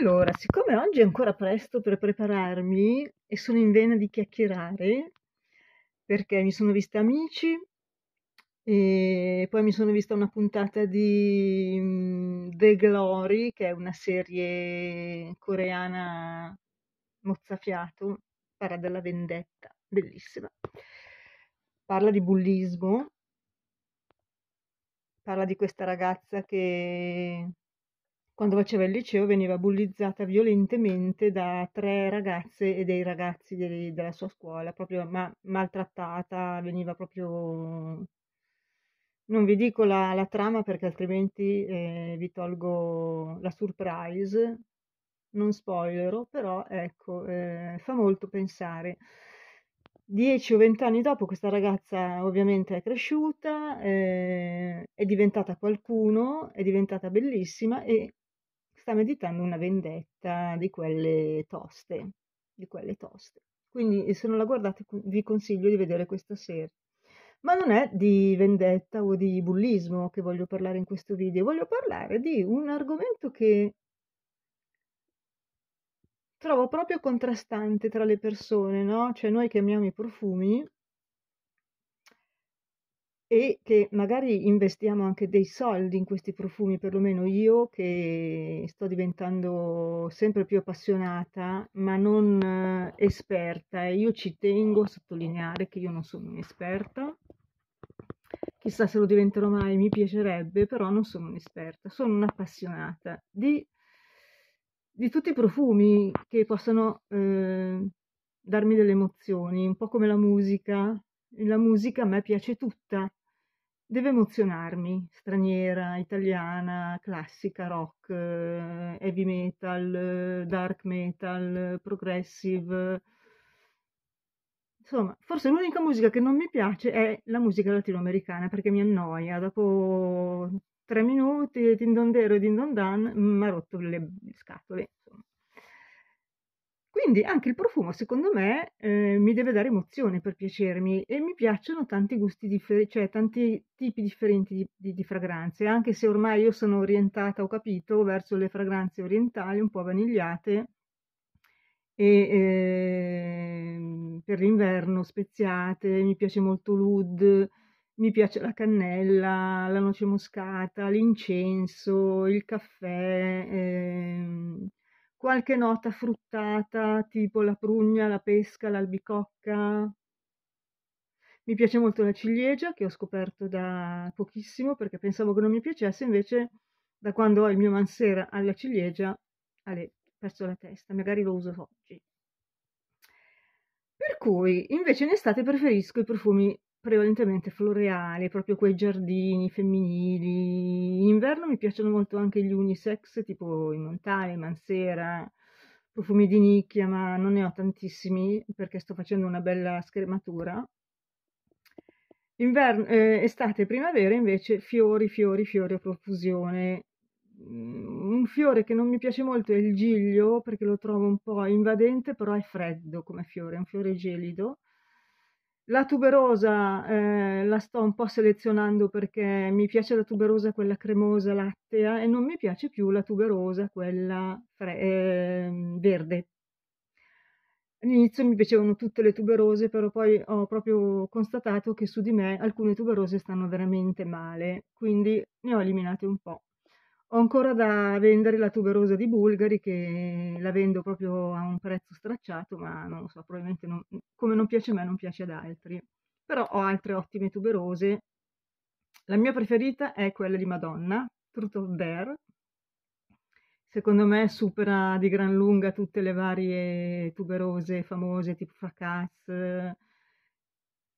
Allora, siccome oggi è ancora presto per prepararmi e sono in vena di chiacchierare, perché mi sono vista amici e poi mi sono vista una puntata di mhmm, The Glory, che è una serie coreana mozzafiato, parla della vendetta, bellissima. Parla di bullismo, parla di questa ragazza che quando faceva il liceo veniva bullizzata violentemente da tre ragazze e dei ragazzi dei, della sua scuola, proprio ma, maltrattata, veniva proprio... Non vi dico la, la trama perché altrimenti eh, vi tolgo la surprise, non spoilerò, però ecco, eh, fa molto pensare. Dieci o vent'anni dopo questa ragazza ovviamente è cresciuta, eh, è diventata qualcuno, è diventata bellissima e sta meditando una vendetta di quelle toste, di quelle toste. Quindi se non la guardate vi consiglio di vedere questa serie. Ma non è di vendetta o di bullismo che voglio parlare in questo video, voglio parlare di un argomento che trovo proprio contrastante tra le persone, no? Cioè noi che amiamo i profumi, e che magari investiamo anche dei soldi in questi profumi, perlomeno io che sto diventando sempre più appassionata, ma non eh, esperta. E io ci tengo a sottolineare che io non sono un'esperta. Chissà se lo diventerò mai, mi piacerebbe, però non sono un'esperta, sono un'appassionata di, di tutti i profumi che possono eh, darmi delle emozioni, un po' come la musica, la musica a me piace tutta, deve emozionarmi, straniera, italiana, classica, rock, eh, heavy metal, eh, dark metal, progressive. Insomma, forse l'unica musica che non mi piace è la musica latinoamericana perché mi annoia. Dopo tre minuti, dindondero e dindondan, mi ha rotto le scatole. Insomma. Quindi anche il profumo, secondo me, eh, mi deve dare emozione per piacermi e mi piacciono tanti gusti differenti, cioè tanti tipi differenti di, di, di, fragranze, anche se ormai io sono orientata, ho capito, verso le fragranze orientali un po' vanigliate e eh, per l'inverno speziate, mi piace molto l'oud, mi piace la cannella, la noce moscata, l'incenso, il caffè. Eh, qualche nota fruttata, tipo la prugna, la pesca, l'albicocca. Mi piace molto la ciliegia, che ho scoperto da pochissimo perché pensavo che non mi piacesse, invece da quando ho il mio mansera alla ciliegia, ale, perso la testa, magari lo uso oggi. Per cui, invece in estate preferisco i profumi prevalentemente floreali, proprio quei giardini femminili. In inverno mi piacciono molto anche gli unisex, tipo i montani, mansera, profumi di nicchia, ma non ne ho tantissimi perché sto facendo una bella scrematura. Inverno, eh, estate e primavera invece fiori, fiori, fiori a profusione. Mm, un fiore che non mi piace molto è il giglio perché lo trovo un po' invadente, però è freddo come fiore, è un fiore gelido la tuberosa eh, la sto un po' selezionando perché mi piace la tuberosa quella cremosa lattea e non mi piace più la tuberosa quella fre- eh, verde. All'inizio mi piacevano tutte le tuberose, però poi ho proprio constatato che su di me alcune tuberose stanno veramente male, quindi ne ho eliminate un po'. Ho ancora da vendere la tuberosa di Bulgari che la vendo proprio a un prezzo stracciato, ma non lo so, probabilmente non, come non piace a me non piace ad altri. Però ho altre ottime tuberose. La mia preferita è quella di Madonna, Truth of Bear. Secondo me supera di gran lunga tutte le varie tuberose famose tipo Fracas,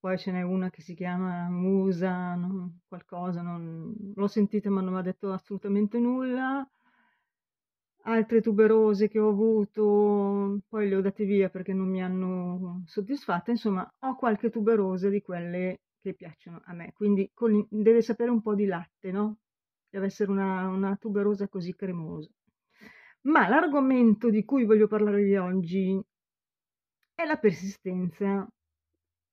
poi ce n'è una che si chiama Musa, non, qualcosa, non, l'ho sentita ma non mi ha detto assolutamente nulla. Altre tuberose che ho avuto, poi le ho date via perché non mi hanno soddisfatta, insomma ho qualche tuberosa di quelle che piacciono a me, quindi con, deve sapere un po' di latte, no? Deve essere una, una tuberosa così cremosa. Ma l'argomento di cui voglio parlarvi oggi è la persistenza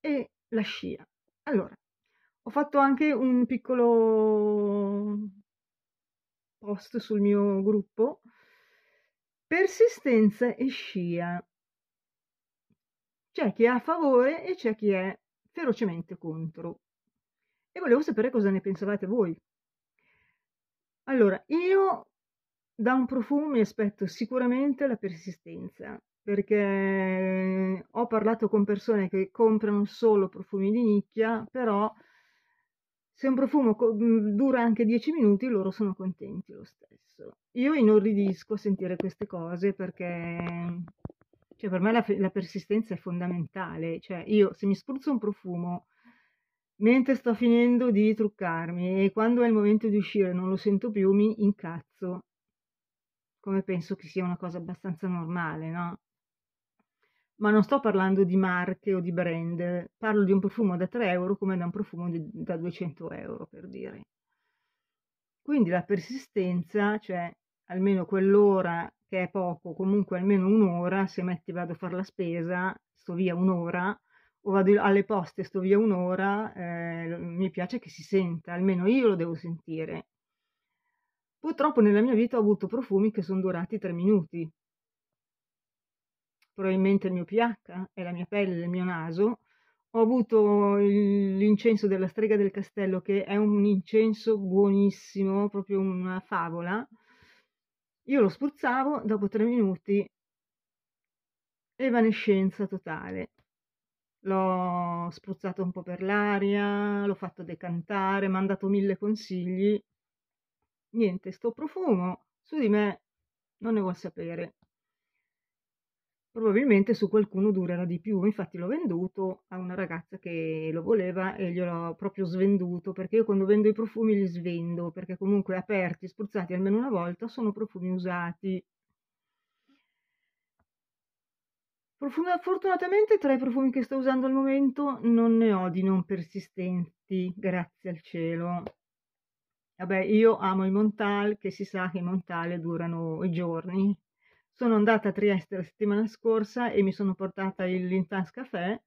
e la scia. Allora, ho fatto anche un piccolo post sul mio gruppo. Persistenza e scia. C'è chi è a favore e c'è chi è ferocemente contro. E volevo sapere cosa ne pensavate voi. Allora, io da un profumo mi aspetto sicuramente la persistenza, perché ho parlato con persone che comprano solo profumi di nicchia, però se un profumo co- mm, dura anche 10 minuti loro sono contenti lo stesso. Io inorridisco a sentire queste cose perché cioè, per me la, la, persistenza è fondamentale, cioè io se mi spruzzo un profumo mentre sto finendo di truccarmi e quando è il momento di uscire non lo sento più mi incazzo, come penso che sia una cosa abbastanza normale, no? ma non sto parlando di marche o di brand, parlo di un profumo da 3 euro come da un profumo di, da 200 euro per dire. Quindi la persistenza, cioè almeno quell'ora che è poco, comunque almeno un'ora, se metti vado a fare la spesa, sto via un'ora, o vado alle poste, sto via un'ora, eh, mi piace che si senta, almeno io lo devo sentire. Purtroppo nella mia vita ho avuto profumi che sono durati 3 minuti, probabilmente il mio pH e la mia pelle, il mio naso. Ho avuto l'incenso della strega del castello, che è un incenso buonissimo, proprio una favola. Io lo spruzzavo, dopo tre minuti, evanescenza totale. L'ho spruzzato un po' per l'aria, l'ho fatto decantare, mi hanno dato mille consigli. Niente, sto profumo su di me non ne vuol sapere probabilmente su qualcuno durerà di più. Infatti l'ho venduto a una ragazza che lo voleva e gliel'ho proprio svenduto perché io quando vendo i profumi li svendo perché comunque aperti, spruzzati almeno una volta sono profumi usati. Profum- fortunatamente tra i profumi che sto usando al momento non ne ho di non persistenti, grazie al cielo. Vabbè, io amo i Montal, che si sa che i Montal durano i giorni, sono andata a Trieste la settimana scorsa e mi sono portata il Lintans Café.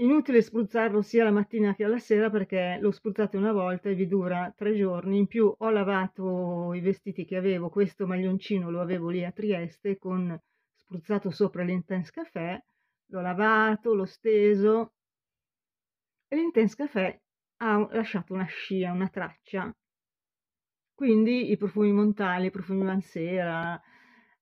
Inutile spruzzarlo sia la mattina che la sera perché lo spruzzate una volta e vi dura tre giorni. In più ho lavato i vestiti che avevo, questo maglioncino lo avevo lì a Trieste con spruzzato sopra l'Intense Café, l'ho lavato, l'ho steso e l'Intense Café ha lasciato una scia, una traccia quindi i profumi Montale, i profumi Mansera,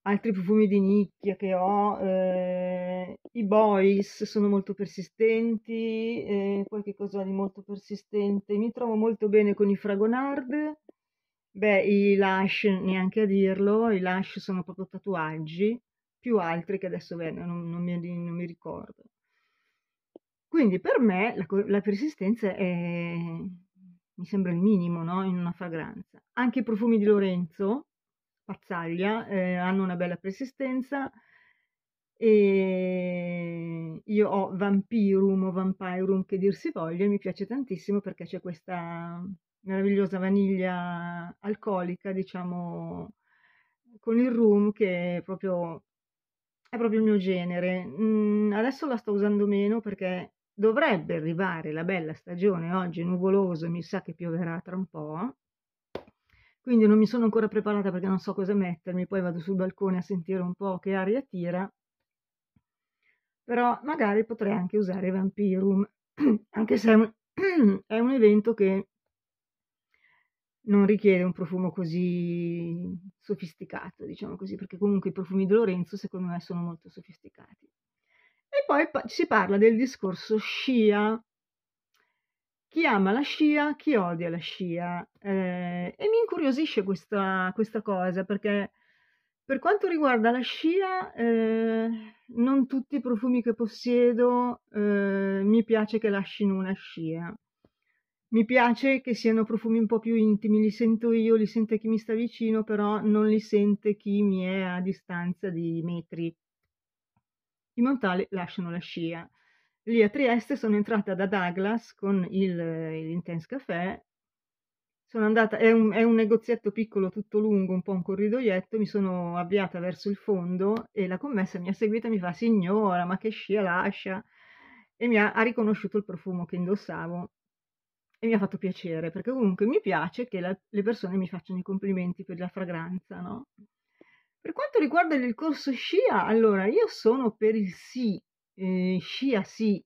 altri profumi di nicchia che ho, eh, i boys sono molto persistenti, eh, qualche cosa di molto persistente, mi trovo molto bene con i Fragonard, beh i lash neanche a dirlo, i lash sono proprio tatuaggi, più altri che adesso beh, non, non, mi, non, mi, ricordo. Quindi per me la, la persistenza è mi sembra il minimo no? in una fragranza. Anche i profumi di Lorenzo, pazzaglia, eh, hanno una bella persistenza e io ho Vampirum o Vampirum che dir si voglia e mi piace tantissimo perché c'è questa meravigliosa vaniglia alcolica, diciamo, con il rum che è proprio, è proprio il mio genere. Mm, adesso la sto usando meno perché dovrebbe arrivare la bella stagione, oggi nuvoloso, mi sa che pioverà tra un po'. Quindi non mi sono ancora preparata perché non so cosa mettermi, poi vado sul balcone a sentire un po' che aria tira. Però magari potrei anche usare Vampirum, anche se è un, è un evento che non richiede un profumo così sofisticato, diciamo così, perché comunque i profumi di Lorenzo secondo me sono molto sofisticati. E poi pa- si parla del discorso scia. Chi ama la scia, chi odia la scia. Eh, e mi incuriosisce questa, questa, cosa perché per quanto riguarda la scia, eh, non tutti i profumi che possiedo eh, mi piace che lasciano una scia. Mi piace che siano profumi un po' più intimi, li sento io, li sente chi mi sta vicino, però non li sente chi mi è a distanza di metri. I Montali lasciano la scia. Lì a Trieste sono entrata da Douglas con il, l'Intense Café. Sono andata, è un, è un, negozietto piccolo tutto lungo, un po' un corridoietto, mi sono avviata verso il fondo e la commessa mi ha seguita e mi fa signora, ma che scia lascia? E mi ha, ha riconosciuto il profumo che indossavo e mi ha fatto piacere, perché comunque mi piace che la, le persone mi facciano i complimenti per la fragranza, no? Per quanto riguarda il corso scia, allora io sono per il sì, eh, scia sì,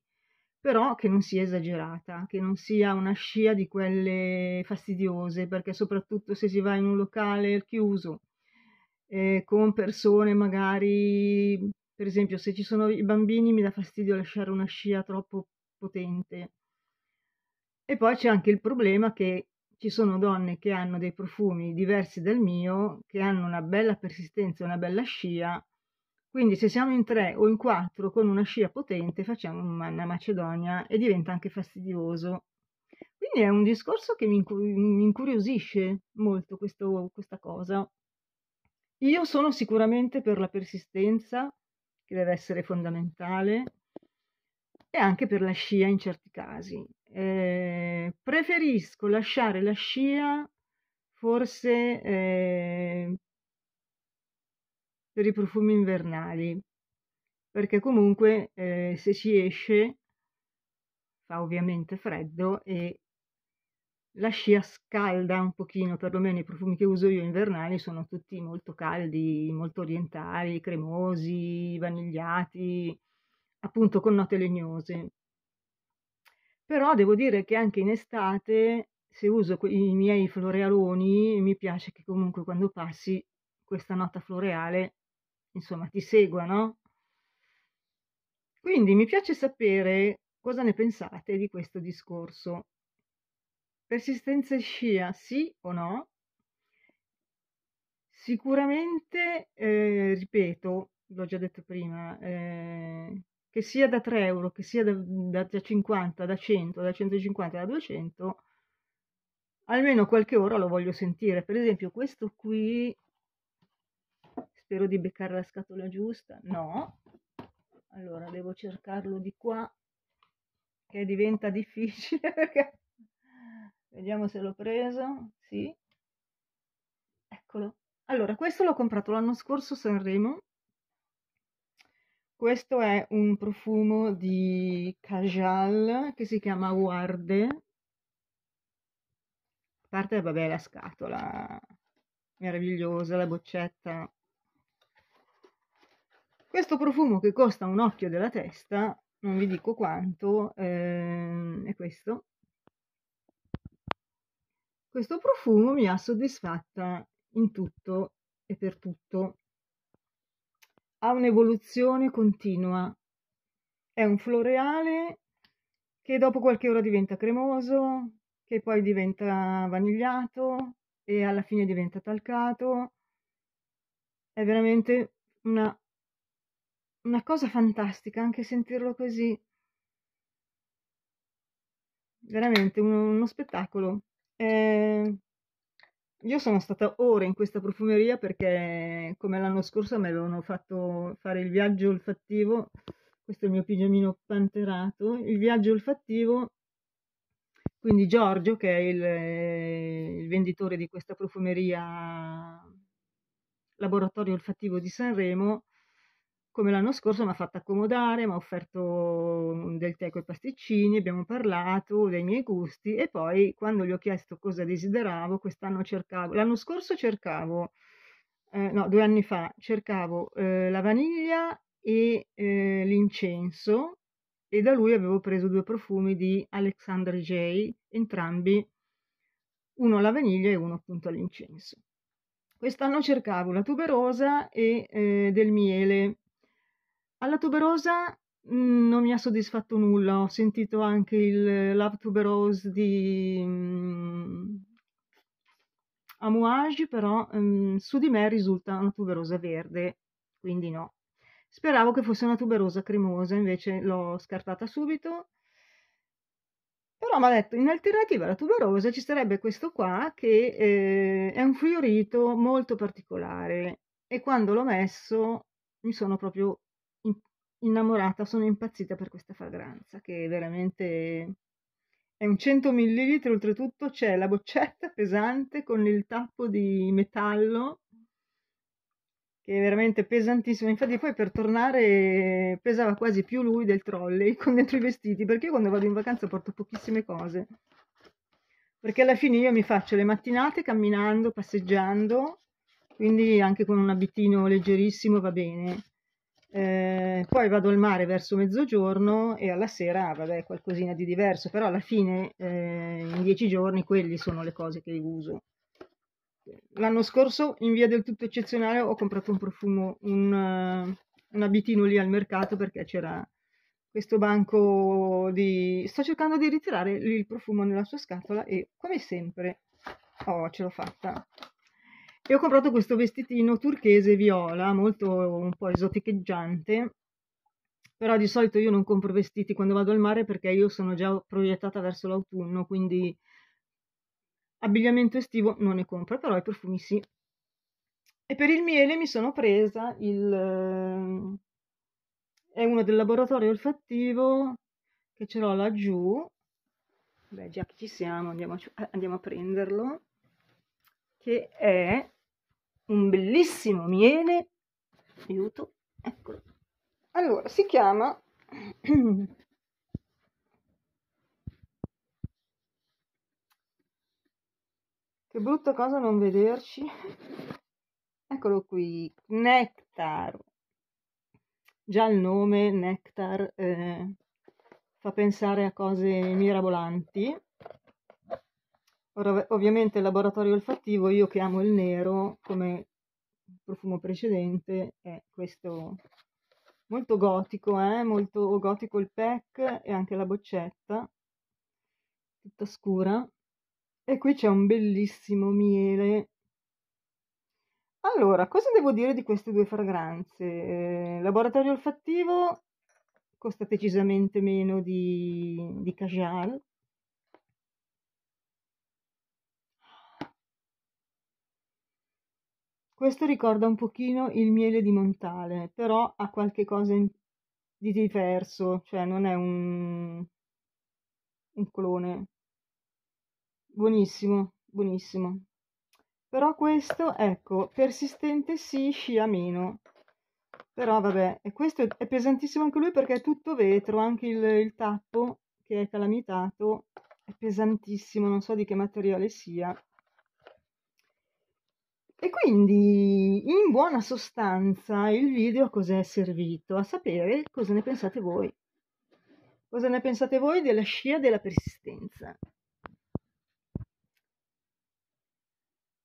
però che non sia esagerata, che non sia una scia di quelle fastidiose, perché soprattutto se si va in un locale chiuso eh, con persone magari, per esempio se ci sono i bambini mi dà fastidio lasciare una scia troppo potente. E poi c'è anche il problema che ci sono donne che hanno dei profumi diversi dal mio, che hanno una bella persistenza, una bella scia. Quindi se siamo in tre o in quattro con una scia potente facciamo una macedonia e diventa anche fastidioso. Quindi è un discorso che mi, incuriosisce molto questo, questa cosa. Io sono sicuramente per la persistenza, che deve essere fondamentale, e anche per la scia in certi casi. Eh, preferisco lasciare la scia forse eh, per i profumi invernali, perché comunque eh, se si esce fa ovviamente freddo e la scia scalda un pochino, perlomeno i profumi che uso io invernali sono tutti molto caldi, molto orientali, cremosi, vanigliati, appunto con note legnose. Però devo dire che anche in estate, se uso i miei florealoni, mi piace che comunque quando passi questa nota floreale, insomma, ti segua, no? Quindi mi piace sapere cosa ne pensate di questo discorso. Persistenza scia, sì o no? Sicuramente, eh, ripeto, l'ho già detto prima, eh, che sia da 3 euro, che sia da, da 50, da 100, da 150, da 200, almeno qualche ora lo voglio sentire. Per esempio questo qui, spero di beccare la scatola giusta, no. Allora, devo cercarlo di qua, che diventa difficile perché... Vediamo se l'ho preso, sì. Eccolo. Allora, questo l'ho comprato l'anno scorso a Sanremo questo è un profumo di Cajal che si chiama Guarde. A parte, vabbè, la scatola meravigliosa, la boccetta. Questo profumo che costa un occhio della testa, non vi dico quanto, ehm, è questo. Questo profumo mi ha soddisfatta in tutto e per tutto ha un'evoluzione continua. È un floreale che dopo qualche ora diventa cremoso, che poi diventa vanigliato e alla fine diventa talcato. È veramente una, una cosa fantastica anche sentirlo così. Veramente uno, uno spettacolo. Eh, io sono stata ore in questa profumeria perché, come l'anno scorso, mi avevano fatto fare il viaggio olfattivo. Questo è il mio pigiamino panterato. Il viaggio olfattivo. Quindi Giorgio, che è il, il venditore di questa profumeria Laboratorio Olfattivo di Sanremo, come l'anno scorso mi ha fatto accomodare, mi ha offerto mhmm, del tè con i pasticcini, abbiamo parlato dei miei gusti e poi quando gli ho chiesto cosa desideravo, quest'anno cercavo, l'anno scorso cercavo, eh, no, due anni fa, cercavo eh, la vaniglia e eh, l'incenso e da lui avevo preso due profumi di Alexander J, entrambi, uno alla vaniglia e uno appunto all'incenso. Quest'anno cercavo la tuberosa e eh, del miele alla tuberosa mm, non mi ha soddisfatto nulla, ho sentito anche il Love Tuberose di, mhmm, Amouage, però, mhmm, su di me risulta una tuberosa verde, quindi no. Speravo che fosse una tuberosa cremosa, invece l'ho scartata subito. Però ha detto in alternativa alla tuberosa ci sarebbe questo qua che, ehm, è un fiorito molto particolare e quando l'ho messo mi sono proprio innamorata, sono impazzita per questa fragranza che veramente è un 100 ml, oltretutto c'è la boccetta pesante con il tappo di metallo che è veramente pesantissimo. Infatti poi per tornare pesava quasi più lui del trolley con dentro i vestiti, perché io quando vado in vacanza porto pochissime cose. Perché alla fine io mi faccio le mattinate camminando, passeggiando, quindi anche con un abitino leggerissimo va bene eh, poi vado al mare verso mezzogiorno e alla sera, vabbè, qualcosina di diverso, però alla fine eh, in dieci giorni quelli sono le cose che uso. L'anno scorso, in via del tutto eccezionale, ho comprato un profumo, un, eh, un abitino lì al mercato perché c'era questo banco di... Sto cercando di ritirare il profumo nella sua scatola e, come sempre, oh, ce l'ho fatta e ho comprato questo vestitino turchese viola, molto un po' esoticheggiante, però di solito io non compro vestiti quando vado al mare perché io sono già proiettata verso l'autunno, quindi abbigliamento estivo non ne compro, però i profumi sì. E per il miele mi sono presa il... è uno del laboratorio olfattivo che ce l'ho laggiù. Beh, già che ci siamo, andiamo a, andiamo a prenderlo che è un bellissimo miele. Aiuto, eccolo. Allora, si chiama Che brutta cosa non vederci. Eccolo qui, Nectar. Già il nome Nectar eh, fa pensare a cose mirabolanti. Ora, ovviamente il laboratorio olfattivo, io che amo il nero come profumo precedente, è questo molto gotico, eh? molto gotico il pack e anche la boccetta, tutta scura. E qui c'è un bellissimo miele. Allora, cosa devo dire di queste due fragranze? Eh, laboratorio olfattivo costa decisamente meno di, di Cajal, Questo ricorda un pochino il miele di Montale, però ha qualche cosa di diverso, cioè non è un, un clone. Buonissimo, buonissimo. Però questo, ecco, persistente sì, scia meno. Però vabbè, e questo è pesantissimo anche lui perché è tutto vetro, anche il, il tappo che è calamitato è pesantissimo, non so di che materiale sia. E quindi, in buona sostanza, il video a cos'è servito? A sapere cosa ne pensate voi. Cosa ne pensate voi della scia della persistenza?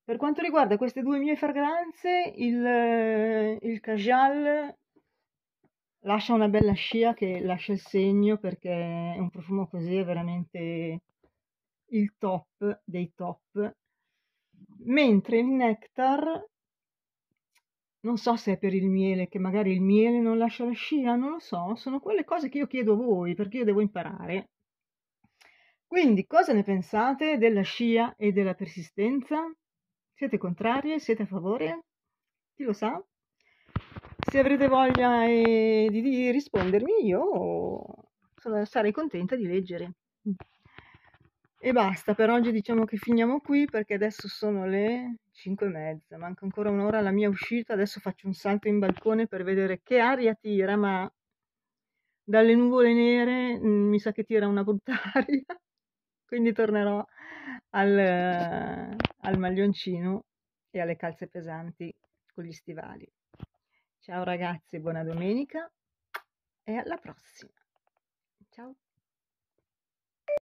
Per quanto riguarda queste due mie fragranze, il, il Cajal lascia una bella scia che lascia il segno perché è un profumo così, è veramente il top dei top mentre il nectar non so se è per il miele, che magari il miele non lascia la scia, non lo so, sono quelle cose che io chiedo a voi perché io devo imparare. Quindi, cosa ne pensate della scia e della persistenza? Siete contrarie? Siete a favore? Chi lo sa? Se avrete voglia eh, di, di rispondermi, io sono, sarei contenta di leggere. E basta, per oggi diciamo che finiamo qui perché adesso sono le 5 e mezza, manca ancora un'ora alla mia uscita, adesso faccio un salto in balcone per vedere che aria tira, ma dalle nuvole nere mm, mi sa che tira una brutta aria, quindi tornerò al, al maglioncino e alle calze pesanti con gli stivali. Ciao ragazzi, buona domenica e alla prossima. Ciao.